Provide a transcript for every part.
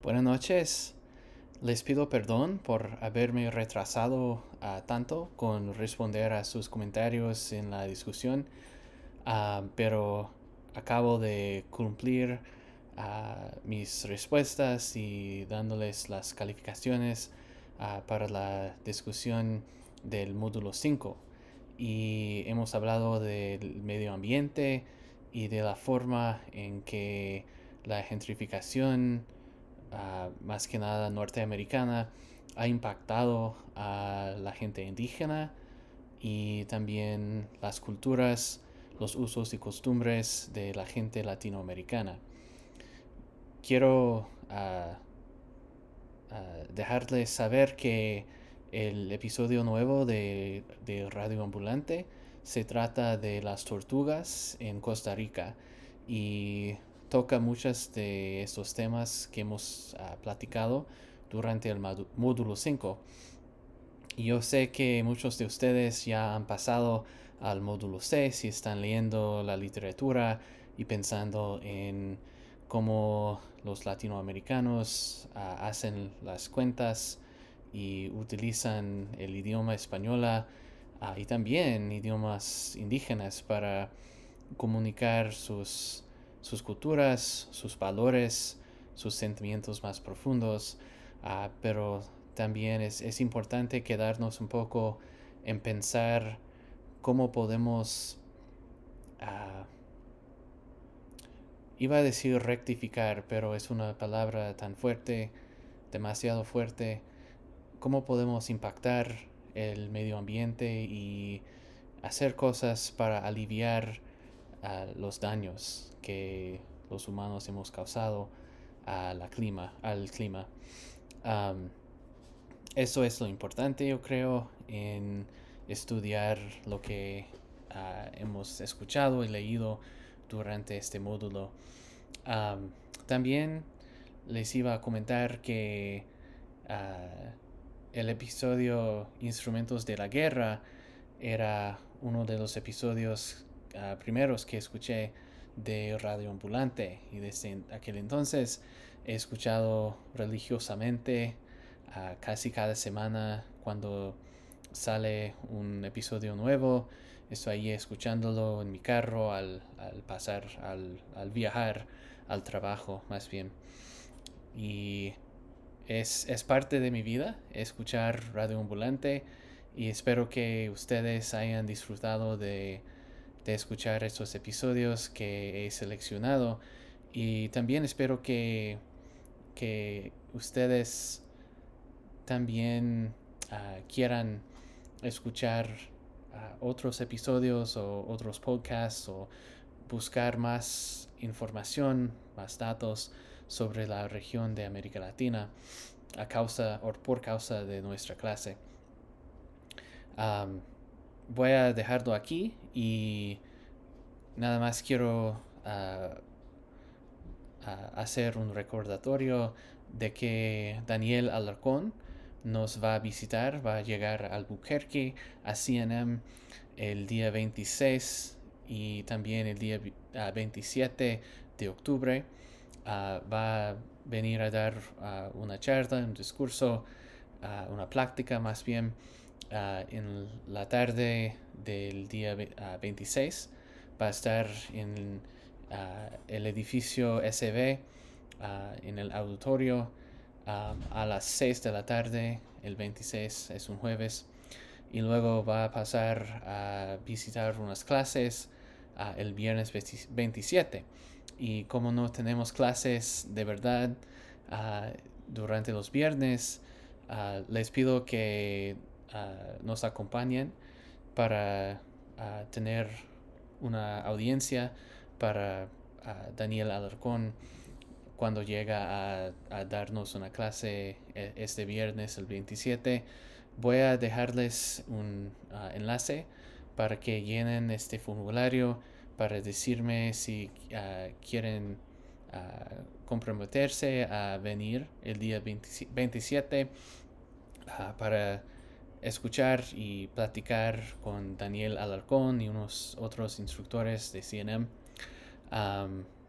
Buenas noches. Les pido perdón por haberme retrasado ah, tanto con responder a sus comentarios en la discusión, ah, pero acabo de cumplir ah, mis respuestas y dándoles las calificaciones para la discusión del módulo 5. Y hemos hablado del medio ambiente y de la forma en que la gentrificación más que nada norteamericana ha impactado a la gente indígena y también las culturas, los usos y costumbres de la gente latinoamericana. Quiero ah, ah, dejarles saber que el episodio nuevo de, de Radio Ambulante se trata de las tortugas en Costa Rica y toca muchos de estos temas que hemos ah, platicado durante el módulo 5. Y yo sé que muchos de ustedes ya han pasado al módulo 6 y están leyendo la literatura y pensando en cómo los latinoamericanos ah, hacen las cuentas y utilizan el idioma española ah, y también idiomas indígenas para comunicar sus sus culturas, sus valores, sus sentimientos más profundos, ah, pero también es, importante quedarnos un poco en pensar cómo podemos, ah, iba a decir rectificar, pero es una palabra tan fuerte, demasiado fuerte, cómo podemos impactar el medio ambiente y hacer cosas para aliviar a los daños que los humanos hemos causado a la clima, al clima. eso es lo importante, yo creo, en estudiar lo que ah, hemos escuchado y leído durante este módulo. también les iba a comentar que ah, el episodio Instrumentos de la Guerra era uno de los episodios primeros que escuché de Radio Ambulante y desde aquel entonces he escuchado religiosamente a casi cada semana cuando sale un episodio nuevo. Estoy ahí escuchándolo en mi carro al, pasar, al, al, viajar, al trabajo más bien. Y es, es parte de mi vida escuchar Radio Ambulante y espero que ustedes hayan disfrutado de de escuchar estos episodios que he seleccionado y también espero que, ustedes también ah, quieran escuchar ah, otros episodios o otros podcasts o buscar más información, más datos sobre la región de América Latina a causa o por causa de nuestra clase voy a dejarlo aquí y nada más quiero ah, ah, hacer un recordatorio de que Daniel Alarcón nos va a visitar, va a llegar a Albuquerque, a CNM el día 26 y también el día 27 ah, de octubre. va a venir a dar una charla, un discurso, una práctica más bien en la tarde del día 26 va a estar en el edificio SB en el auditorio a las 6 de la tarde el 26 es un jueves y luego va a pasar a visitar unas clases el viernes 27 y como no tenemos clases de verdad durante los viernes les pido que nos acompañen para tener una audiencia para Daniel Alarcón cuando llega a, darnos una clase e, este viernes el 27. Voy a dejarles un enlace para que llenen este formulario para decirme si quieren comprometerse a venir el día 27 para escuchar y platicar con Daniel Alarcón y unos otros instructores de CNM.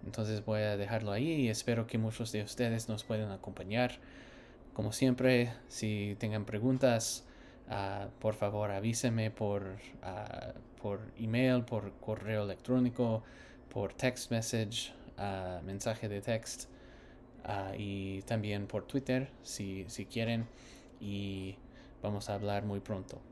entonces voy a dejarlo ahí y espero que muchos de ustedes nos puedan acompañar. Como siempre, si tengan preguntas, ah, por favor avísenme por, ah, por email, por correo electrónico, por text message, ah, mensaje de text y también por Twitter si, si quieren. Y Vamos a hablar muy pronto.